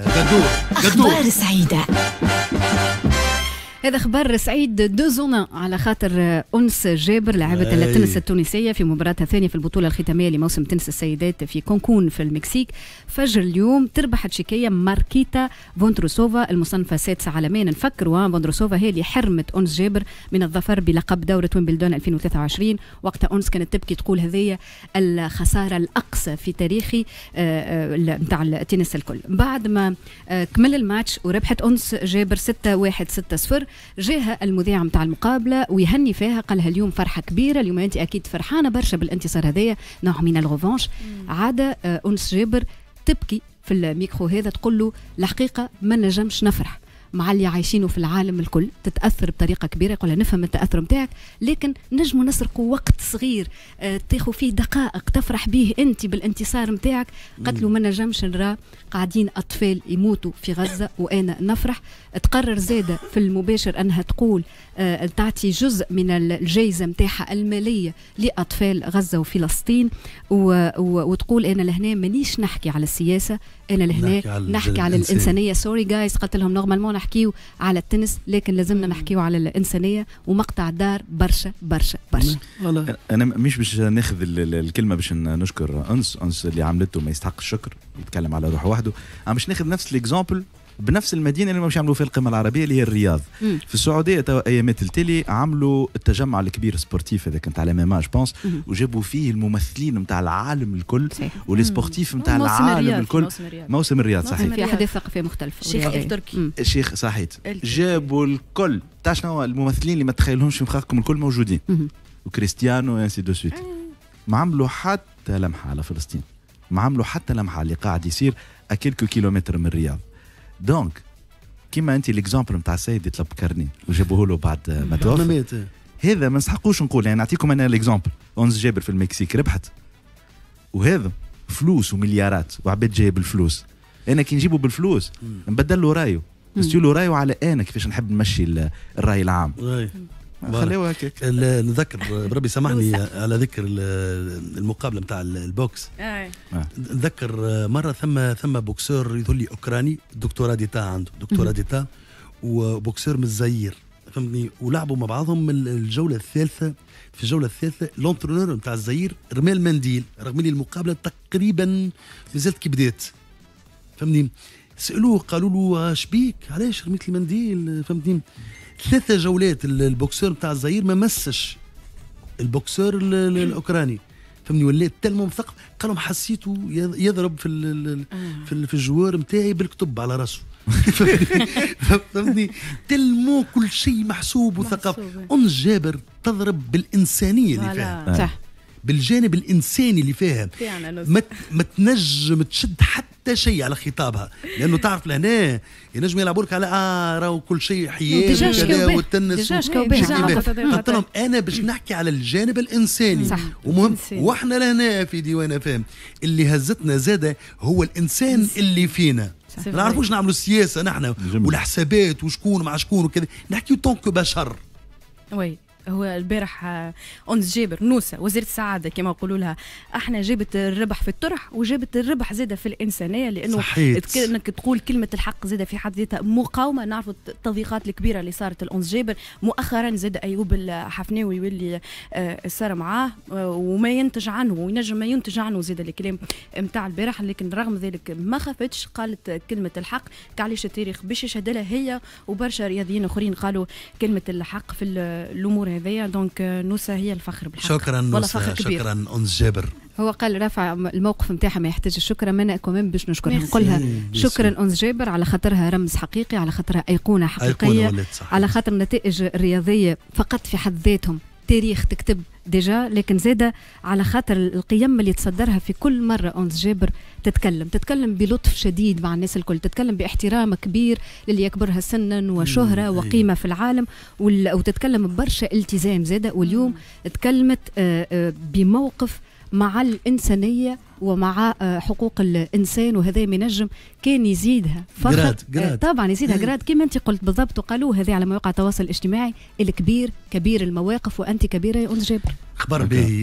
جدور جدور أخبار سعيدة هذا خبر سعيد دوزونا على خاطر أنس جابر لاعبة التنس التونسية في مباراتها الثانية في البطولة الختامية لموسم تنس السيدات في كونكون في المكسيك فجر اليوم تربح تشيكية ماركيتا فوندروسوفا المصنفة السادسة عالميا نفكروا فوندروسوفا هي اللي حرمت أنس جابر من الظفر بلقب دورة ويمبلدون 2023 وقتها أنس كانت تبكي تقول هذه الخسارة الأقصى في تاريخي نتاع آه، آه، التنس الكل بعد ما آه، كمل الماتش وربحت أنس جابر 6-1 6-0 جاها المذيع نتاع المقابله ويهني فيها قال لها اليوم فرحه كبيره اليوم انت اكيد فرحانه برشا بالانتصار هذايا نوع من الغوفونش عاد آه، انس جابر تبكي في الميكرو هذا تقول له الحقيقه ما نجمش نفرح مع اللي عايشينه في العالم الكل تتاثر بطريقه كبيره يقول نفهم التاثر نتاعك لكن نجموا نسرقوا وقت صغير اه تاخذ فيه دقائق تفرح به انت بالانتصار نتاعك قتلوا ما نجمش نرى قاعدين اطفال يموتوا في غزه وانا نفرح تقرر زاده في المباشر انها تقول اه تعطي جزء من الجائزه نتاعها الماليه لاطفال غزه وفلسطين و و وتقول انا لهنا مانيش نحكي على السياسه انا لهنا نحكي على, نحكي على الانسانيه سوري جايز قلت لهم نورمالمون نحكيو على التنس لكن لازمنا نحكيو على الانسانيه ومقطع دار برشا برشا برشا انا مش باش ناخذ الكلمه باش نشكر انس انس اللي عملته ما يستحق الشكر يتكلم على روحه وحده انا باش ناخذ نفس الاكزامبل بنفس المدينه اللي مش عملوا فيها القمه العربيه اللي هي الرياض مم. في السعوديه تو ايامات التالي عملوا التجمع الكبير سبورتيف هذاك نتاع الام بونس وجابوا فيه الممثلين نتاع العالم الكل ولي سبورتيف نتاع العالم الكل موسم الرياض صحيح في احداث ثقافيه مختلفه شيخ التركي الشيخ صحيح جابوا الكل تاع شنو الممثلين اللي ما تخيلهمش في مخاخكم الكل موجودين مم. وكريستيانو وانسي دو سويت ما عملوا حتى لمحه على فلسطين ما عملوا حتى لمحه اللي قاعد يصير اكلكو كيلومتر من الرياض دونك كيما انت ليكزومبل نتاع السيد يطلب كرني وجابوه له بعد آه، ما توفى هذا ما نسحقوش نقول يعني نعطيكم انا ليكزومبل اونز جابر في المكسيك ربحت وهذا فلوس ومليارات وعباد جايه بالفلوس انا كي نجيبه بالفلوس نبدل له رايه نستيو له رايه على انا كيفاش نحب نمشي الراي العام خليوها هكاك نذكر بربي سامحني على ذكر المقابله نتاع البوكس آه. آه. نذكر مره ثم ثم بوكسور يظل لي اوكراني دكتوراه ديتا عنده دكتوراه ديتا وبوكسور من الزير فهمتني ولعبوا مع بعضهم من الجوله الثالثه في الجوله الثالثه لونترونور نتاع الزير رمى المنديل رغم لي المقابله تقريبا مازالت كي بدات فهمني سالوه قالوا له اش بيك علاش رميت المنديل فهمتني ثلاثة جولات البوكسور بتاع الزهير ما مسش البوكسور الاوكراني فهمني وليت تلمم قال لهم حسيته يضرب في آه. في, في الجوار نتاعي بالكتب على راسه فهمتني تلمو كل شيء محسوب وثقف ام جابر تضرب بالانسانيه اللي فيها صح بالجانب الانساني اللي فيها ما تنجم تشد حتى حتى شيء على خطابها لانه تعرف لهنا ينجم يلعبوا لك على اه راهو كل شيء حياه وكذا والتنس قلت لهم انا باش نحكي على الجانب الانساني صح. ومهم واحنا لهنا في ديوان فهم اللي هزتنا زاده هو الانسان اللي فينا ما نعرفوش نعملوا السياسه نحن والحسابات وشكون مع شكون وكذا نحكي طونك بشر وي هو البارح آه، انس جابر نوسة وزيرة السعادة كما يقولوا لها احنا جابت الربح في الطرح وجابت الربح زادة في الإنسانية لأنه صحيت. انك تقول كلمة الحق زادة في حد ذاتها مقاومة نعرفوا التضييقات الكبيرة اللي صارت لانس جابر مؤخرا زاد أيوب الحفناوي واللي صار آه، معاه آه، وما ينتج عنه وينجم ما ينتج عنه زاد الكلام نتاع البارح لكن رغم ذلك ما خافتش قالت كلمة الحق كعليش التاريخ باش يشهد لها هي وبرشا رياضيين آخرين قالوا كلمة الحق في الأمور هذايا دونك نوسه هي الفخر بالحق شكرا نوسه فخر شكرا انس جابر هو قال رفع الموقف نتاعها ما يحتاج الشكر انا كمان باش نشكرها نقولها شكرا انس جابر على خاطرها رمز حقيقي على خاطرها ايقونه حقيقيه أيقونة على خاطر النتائج الرياضيه فقط في حد ذاتهم تاريخ تكتب ديجا لكن زادة على خاطر القيم اللي تصدرها في كل مرة أنس جابر تتكلم تتكلم بلطف شديد مع الناس الكل تتكلم باحترام كبير للي يكبرها سنا وشهرة أيوه. وقيمة في العالم وتتكلم برشا التزام زادة واليوم تكلمت آه، آه، بموقف مع الانسانيه ومع آه، حقوق الانسان وهذا منجم كان يزيدها فخر جراد آه، جراد. طبعا يزيدها إيه. جراد كما انت قلت بالضبط وقالوا هذا على مواقع التواصل الاجتماعي الكبير كبير المواقف وانت كبيره يا انس جابر خبر